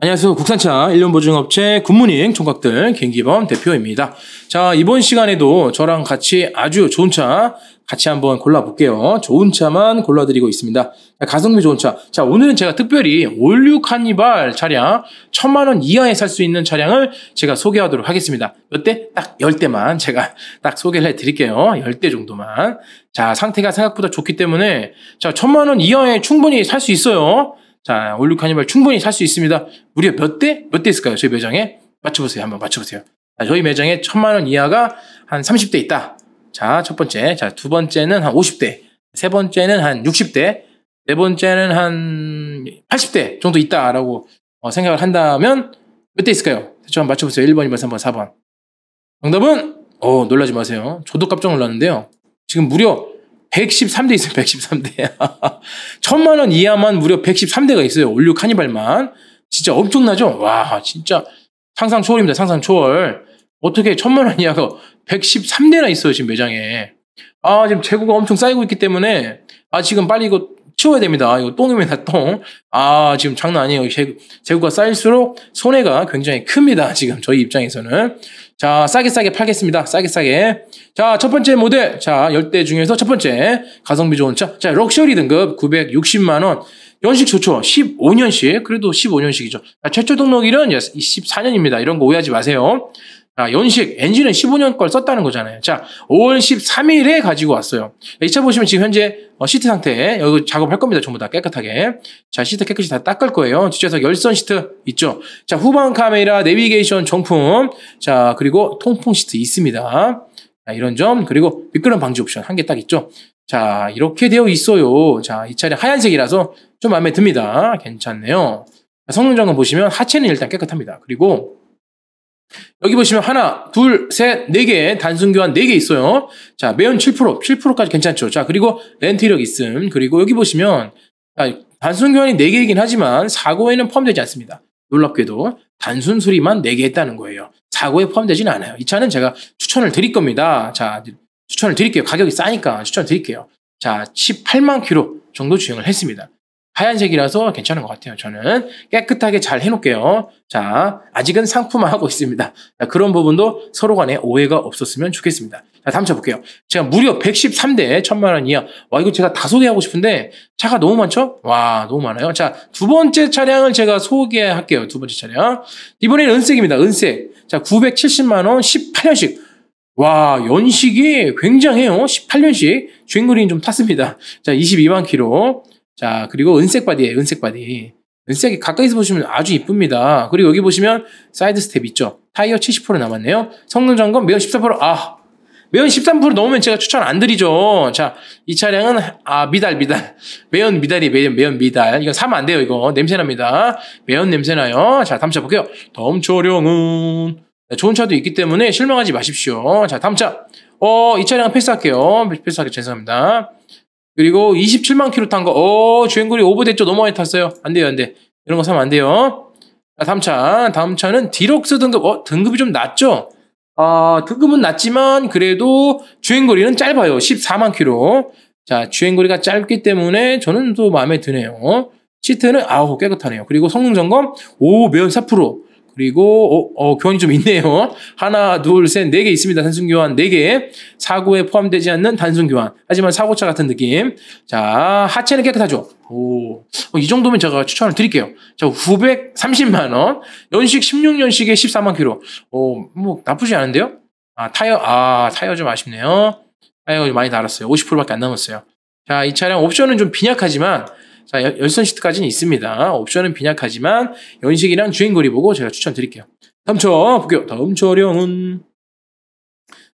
안녕하세요. 국산차 1년 보증업체 굿모닝 총각들 김기범 대표입니다. 자, 이번 시간에도 저랑 같이 아주 좋은 차 같이 한번 골라볼게요. 좋은 차만 골라드리고 있습니다. 가성비 좋은 차. 자, 오늘은 제가 특별히 올류 카니발 차량, 천만원 이하에 살 수 있는 차량을 제가 소개하도록 하겠습니다. 몇 대? 딱열0대만 제가 딱 소개를 해드릴게요. 열0대 정도만. 자, 상태가 생각보다 좋기 때문에, 자, 천만원 이하에 충분히 살 수 있어요. 자, 올류 카니발 충분히 살 수 있습니다. 무려 몇 대? 몇 대 있을까요? 저희 매장에? 맞춰보세요. 한번 맞춰보세요. 자, 저희 매장에 천만 원 이하가 한 30대 있다. 자, 첫 번째. 자, 두 번째는 한 50대. 세 번째는 한 60대. 네 번째는 한 80대 정도 있다라고 어, 생각을 한다면 몇 대 있을까요? 대충 한번 맞춰보세요. 1번, 2번, 3번, 4번. 정답은? 어, 놀라지 마세요. 저도 깜짝 놀랐는데요. 지금 무려 113대 있어요. 113대. 천만 원 이하만 무려 113대가 있어요. 올류 카니발만. 진짜 엄청나죠? 와, 진짜 상상 초월입니다. 상상 초월. 어떻게 천만 원 이하가 113대나 있어요. 지금 매장에. 아, 지금 재고가 엄청 쌓이고 있기 때문에 아, 지금 빨리 이거 치워야 됩니다. 아, 이거 똥입니다. 똥. 아, 지금 장난 아니에요. 재고가 쌓일수록 손해가 굉장히 큽니다. 지금 저희 입장에서는. 자, 싸게 싸게 팔겠습니다. 싸게 싸게. 자, 첫 번째 모델. 자, 열대 중에서 첫 번째. 가성비 좋은 차. 자, 럭셔리 등급 960만원. 연식 좋죠. 1 5년식 그래도 15년식이죠. 자, 최초 등록일은 14년입니다. 이런 거 오해하지 마세요. 아, 연식, 엔진은 15년 걸 썼다는 거잖아요. 자, 5월 13일에 가지고 왔어요. 이 차 보시면 지금 현재 어, 시트 상태, 여기 작업할 겁니다. 전부 다 깨끗하게. 자, 시트 깨끗이 다 닦을 거예요. 뒷좌석 열선 시트 있죠. 자, 후방 카메라, 내비게이션 정품. 자, 그리고 통풍 시트 있습니다. 자, 이런 점. 그리고 미끄럼 방지 옵션 한 개 딱 있죠. 자, 이렇게 되어 있어요. 자, 이 차량 하얀색이라서 좀 마음에 듭니다. 괜찮네요. 성능 점검 보시면 하체는 일단 깨끗합니다. 그리고 여기 보시면 하나, 둘, 셋, 네 개, 단순 교환 네 개 있어요. 자, 매연 7%, 7%까지 괜찮죠. 자, 그리고 렌트 이력 있음. 그리고 여기 보시면 단순 교환이 네개이긴 하지만 사고에는 포함되지 않습니다. 놀랍게도 단순 수리만 네 개 했다는 거예요. 사고에 포함되지는 않아요. 이 차는 제가 추천을 드릴 겁니다. 자, 추천을 드릴게요. 가격이 싸니까 추천 드릴게요. 자, 18만 키로 정도 주행을 했습니다. 하얀색이라서 괜찮은 것 같아요. 저는 깨끗하게 잘 해놓을게요. 자, 아직은 상품화하고 있습니다. 자, 그런 부분도 서로 간에 오해가 없었으면 좋겠습니다. 자, 다음 차 볼게요. 제가 무려 113대 1 천만 원 이하. 와, 이거 제가 다 소개하고 싶은데 차가 너무 많죠? 와, 너무 많아요. 자, 두 번째 차량을 제가 소개할게요. 두 번째 차량. 이번에는 은색입니다. 은색. 자, 970만 원, 18년식. 와, 연식이 굉장해요. 18년식. 주행거리는 좀 탔습니다. 자, 22만 키로. 자, 그리고 은색 바디에요 은색 바디. 은색이 가까이서 보시면 아주 이쁩니다. 그리고 여기 보시면 사이드 스텝 있죠. 타이어 70% 남았네요. 성능 점검 매연 14%. 아, 매연 13% 넘으면 제가 추천 안 드리죠. 자, 이 차량은 아 미달 미달. 매연 미달이 매연 매연 미달. 이거 사면 안 돼요. 이거 냄새 납니다. 매연 냄새 나요. 자, 다음 차 볼게요. 다음 차량은 네, 좋은 차도 있기 때문에 실망하지 마십시오. 자, 다음 차. 어, 이 차량은 패스할게요. 패스하게 죄송합니다. 그리고 27만 킬로 탄 거, 어, 주행거리 오버됐죠? 너무 많이 탔어요. 안 돼요, 안 돼. 이런 거 사면 안 돼요. 자, 다음 차. 다음 차는 디럭스 등급, 어, 등급이 좀 낮죠? 아, 어, 등급은 낮지만, 그래도 주행거리는 짧아요. 14만 킬로. 자, 주행거리가 짧기 때문에 저는 또 마음에 드네요. 시트는 아우 깨끗하네요. 그리고 성능 점검 오 매연 4% 그리고 어, 어, 교환이 좀 있네요. 하나, 둘, 셋, 네 개 있습니다. 단순 교환 네 개. 사고에 포함되지 않는 단순 교환. 하지만 사고차 같은 느낌. 자, 하체는 깨끗하죠. 오, 어, 이 정도면 제가 추천을 드릴게요. 자, 930만 원. 연식 16년식에 14만 킬로. 어, 뭐 나쁘지 않은데요? 아, 타이어, 아, 타이어 좀 아쉽네요. 타이어 좀 많이 달았어요. 50%밖에 안 남았어요. 자, 이 차량 옵션은 좀 빈약하지만 자, 열선 시트까지는 있습니다. 옵션은 빈약하지만 연식이랑 주행거리 보고 제가 추천드릴게요. 3초 볼게요. 다음 차량은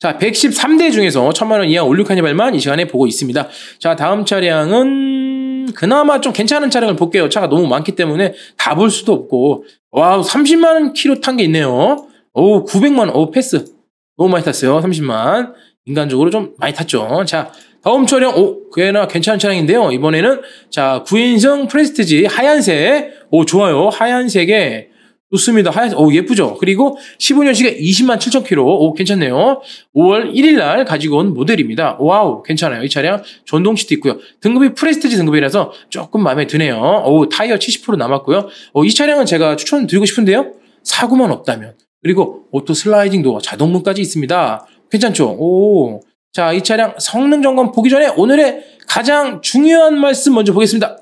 자, 113대 중에서 1000만원 이하 올류 카니발만 이 시간에 보고 있습니다. 자, 다음 차량은 그나마 좀 괜찮은 차량을 볼게요. 차가 너무 많기 때문에 다 볼 수도 없고 와우 30만 키로 탄 게 있네요. 오 900만 오 패스 너무 많이 탔어요. 30만 인간적으로 좀 많이 탔죠. 자 다음 차량, 오, 꽤나 괜찮은 차량인데요. 이번에는, 자, 9인성 프레스티지 하얀색. 오, 좋아요. 하얀색에, 좋습니다. 하얀색, 오, 예쁘죠? 그리고 15년식에 20만 7천 킬로. 오, 괜찮네요. 5월 1일날 가지고 온 모델입니다. 와우, 괜찮아요. 이 차량 전동 시트 있고요. 등급이 프레스티지 등급이라서 조금 마음에 드네요. 오, 타이어 70% 남았고요. 오, 이 차량은 제가 추천드리고 싶은데요. 사고만 없다면. 그리고 오토 슬라이딩 도어 자동문까지 있습니다. 괜찮죠? 오, 자, 이 차량 성능 점검 보기 전에 오늘의 가장 중요한 말씀 먼저 보겠습니다.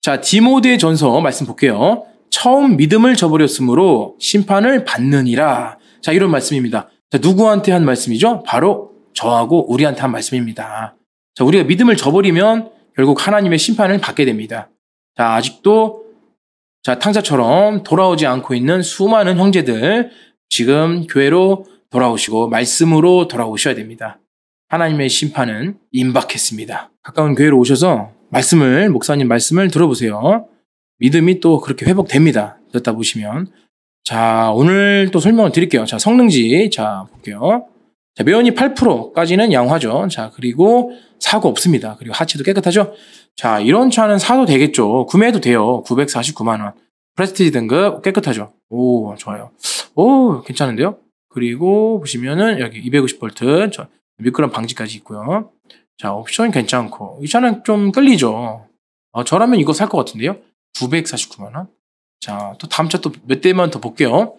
자, 디모드의 전서 말씀 볼게요. 처음 믿음을 저버렸으므로 심판을 받느니라. 자, 이런 말씀입니다. 자, 누구한테 한 말씀이죠? 바로 저하고 우리한테 한 말씀입니다. 자, 우리가 믿음을 저버리면 결국 하나님의 심판을 받게 됩니다. 자, 아직도 자, 탕자처럼 돌아오지 않고 있는 수많은 형제들 지금 교회로 돌아오시고 말씀으로 돌아오셔야 됩니다. 하나님의 심판은 임박했습니다. 가까운 교회로 오셔서 말씀을 목사님 말씀을 들어보세요. 믿음이 또 그렇게 회복됩니다. 듣다 보시면 자 오늘 또 설명을 드릴게요. 자 성능지 자 볼게요. 자 매연이 8%까지는 양화죠. 자 그리고 사고 없습니다. 그리고 하체도 깨끗하죠. 자 이런 차는 사도 되겠죠. 구매해도 돼요. 949만 원. 프레스티지 등급 깨끗하죠. 오 좋아요. 오 괜찮은데요? 그리고 보시면은 여기 250V 미끄럼 방지까지 있고요. 자 옵션 괜찮고 이 차는 좀 끌리죠. 어, 저라면 이거 살 것 같은데요. 949만 원. 자 또 다음 차 또 몇 대만 더 볼게요.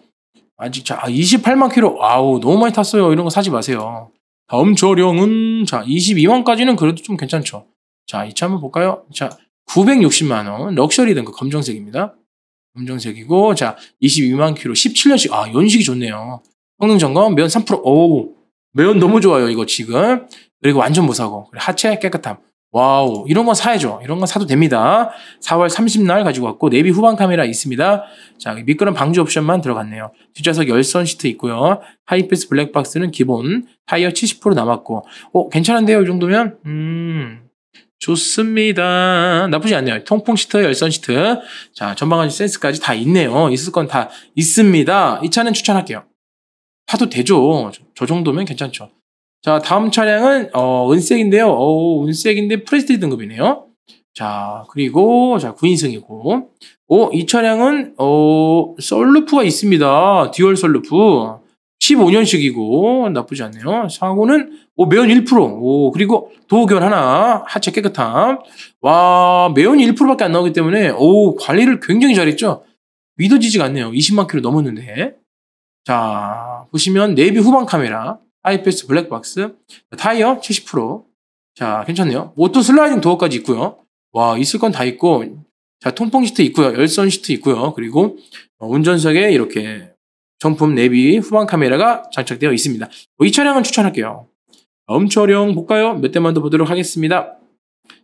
아직 자 28만 아, 킬로 아우 너무 많이 탔어요. 이런 거 사지 마세요. 다음 차량은자 22만까지는 그래도 좀 괜찮죠. 자 이 차 한번 볼까요? 자 960만 원 럭셔리 된급 검정색입니다. 검정색이고 자 22만 킬로 1 7년식아 연식이 좋네요. 성능 점검, 면 3%. 오, 면 너무 좋아요, 이거 지금. 그리고 완전 무사고. 하체 깨끗함. 와우. 이런 거 사야죠. 이런 거 사도 됩니다. 4월 30날 가지고 왔고, 내비 후방 카메라 있습니다. 자, 미끄럼 방지 옵션만 들어갔네요. 뒷좌석 열선 시트 있고요. 하이패스 블랙박스는 기본. 타이어 70% 남았고. 오, 어, 괜찮은데요? 이 정도면? 음. 좋습니다. 나쁘지 않네요. 통풍 시트, 열선 시트. 자, 전방한 센스까지 다 있네요. 있을 건 다 있습니다. 이 차는 추천할게요. 하도 되죠. 저, 정도면 괜찮죠. 자, 다음 차량은 어, 은색인데요. 오, 어, 은색인데 프레스티 등급이네요. 자, 그리고 자, 9인승이고. 오, 어, 이 차량은 어, 썰루프가 있습니다. 듀얼 썰루프. 15년식이고 나쁘지 않네요. 사고는 오, 매연 1%. 오, 그리고 도어견 하나. 하체 깨끗함. 와, 매연 1%밖에 안 나오기 때문에 오, 관리를 굉장히 잘했죠. 믿어지지가 않네요. 20만 킬로 넘었는데. 자, 보시면 네비 후방 카메라, IPS 블랙박스, 타이어 70%. 자, 괜찮네요. 오토 슬라이딩 도어까지 있고요. 와, 있을 건 다 있고. 자, 통풍 시트 있고요. 열선 시트 있고요. 그리고 어, 운전석에 이렇게 정품 네비 후방 카메라가 장착되어 있습니다. 이 차량은 추천할게요. 엄철형 볼까요? 몇 대만 더 보도록 하겠습니다.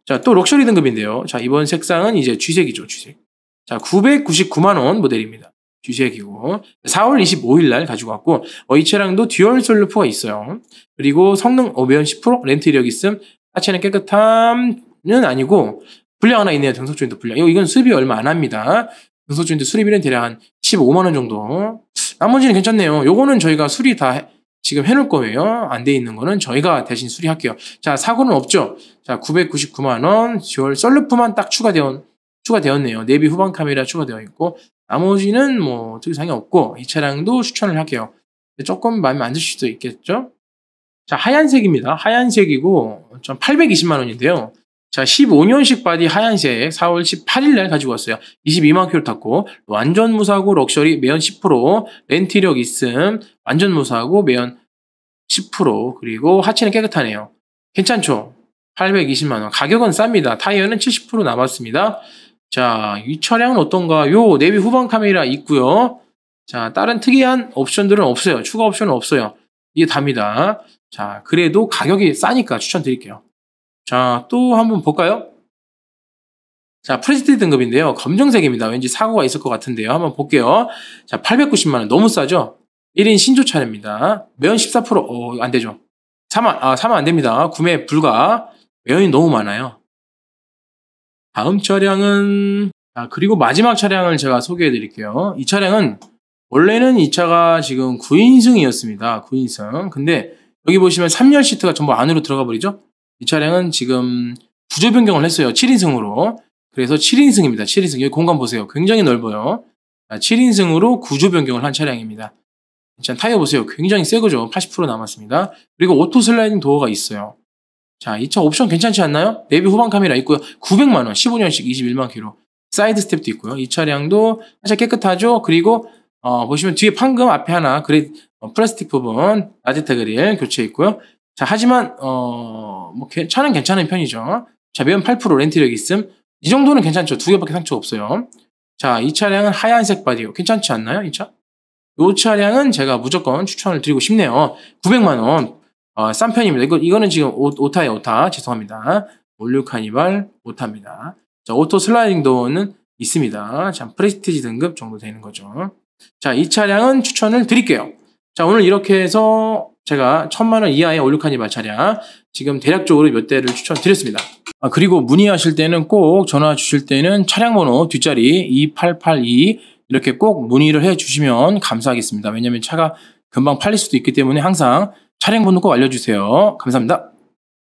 자, 또 럭셔리 등급인데요. 자, 이번 색상은 이제 취색이죠취색 자, 999만원 모델입니다. 뒤색이고 4월 25일 날 가지고 왔고 어, 이 차량도 듀얼 솔루프가 있어요. 그리고 성능 5변10% 렌트 이력 있음 하체는 깨끗함은 아니고 불량 하나 있네요. 등속 조인트 불량. 이건 수리비 얼마 안 합니다. 등속 조인트 수리비는 대략 한 15만 원 정도. 나머지는 괜찮네요. 요거는 저희가 수리 다 해, 지금 해놓을 거예요. 안 돼 있는 거는 저희가 대신 수리할게요. 자 사고는 없죠. 자 999만 원 듀얼 솔루프만 딱 추가되어 추가되었네요. 내비 후방 카메라 추가되어 있고 나머지는 뭐 특이사항이 없고 이 차량도 추천을 할게요. 조금 마음에 안 드실 수도 있겠죠? 자, 하얀색입니다. 하얀색이고 820만 원인데요. 자, 15년식 바디 하얀색 4월 18일 날 가지고 왔어요. 22만 키로 탔고 완전 무사고 럭셔리 매연 10%렌트력 있음 완전 무사고 매연 10% 그리고 하체는 깨끗하네요. 괜찮죠? 820만 원. 가격은 쌉니다. 타이어는 70% 남았습니다. 자, 이 차량은 어떤가? 요 내비 후방 카메라 있고요. 자, 다른 특이한 옵션들은 없어요. 추가 옵션은 없어요. 이게 답니다. 자, 그래도 가격이 싸니까 추천드릴게요. 자, 또 한번 볼까요? 자, 프레스티 등급인데요. 검정색입니다. 왠지 사고가 있을 것 같은데요. 한번 볼게요. 자, 890만원. 너무 싸죠? 1인 신조 차례입니다. 매연 14%, 어, 안 되죠. 사면, 아, 4만 안 됩니다. 구매 불가. 매연이 너무 많아요. 다음 차량은 아, 그리고 마지막 차량을 제가 소개해 드릴게요. 이 차량은 원래는 이 차가 지금 9인승이었습니다. 9인승. 근데 여기 보시면 3열 시트가 전부 안으로 들어가 버리죠? 이 차량은 지금 구조 변경을 했어요. 7인승으로. 그래서 7인승입니다. 7인승. 여기 공간 보세요. 굉장히 넓어요. 7인승으로 구조 변경을 한 차량입니다. 일단 타이어 보세요. 굉장히 새 거죠. 80% 남았습니다. 그리고 오토 슬라이딩 도어가 있어요. 자, 이 차 옵션 괜찮지 않나요? 내비 후방 카메라 있고요. 900만원, 1 5년식 21만 키로 사이드 스텝도 있고요. 이 차량도 사실 깨끗하죠. 그리고 어, 보시면 뒤에 판금 앞에 하나 그리 어, 플라스틱 부분 라제타 그릴 교체 있고요. 자, 하지만 어, 뭐 개, 차는 괜찮은 편이죠. 자, 매연 8% 렌트력 있음. 이 정도는 괜찮죠. 두 개밖에 상처 없어요. 자, 이 차량은 하얀색 바디요. 괜찮지 않나요, 이 차? 이 차량은 제가 무조건 추천을 드리고 싶네요. 900만 원. 어, 싼 편입니다. 이거, 이거는 지금 오, 오타에 오타. 죄송합니다. 올류 카니발 오타입니다. 자, 오토 슬라이딩 도는 있습니다. 자, 프레스티지 등급 정도 되는 거죠. 자, 이 차량은 추천을 드릴게요. 자, 오늘 이렇게 해서 제가 천만 원 이하의 올류 카니발 차량 지금 대략적으로 몇 대를 추천드렸습니다. 아, 그리고 문의하실 때는 꼭 전화 주실 때는 차량 번호 뒷자리 2882 이렇게 꼭 문의를 해 주시면 감사하겠습니다. 왜냐면 차가 금방 팔릴 수도 있기 때문에 항상 촬영 번호 꼭 알려주세요. 감사합니다.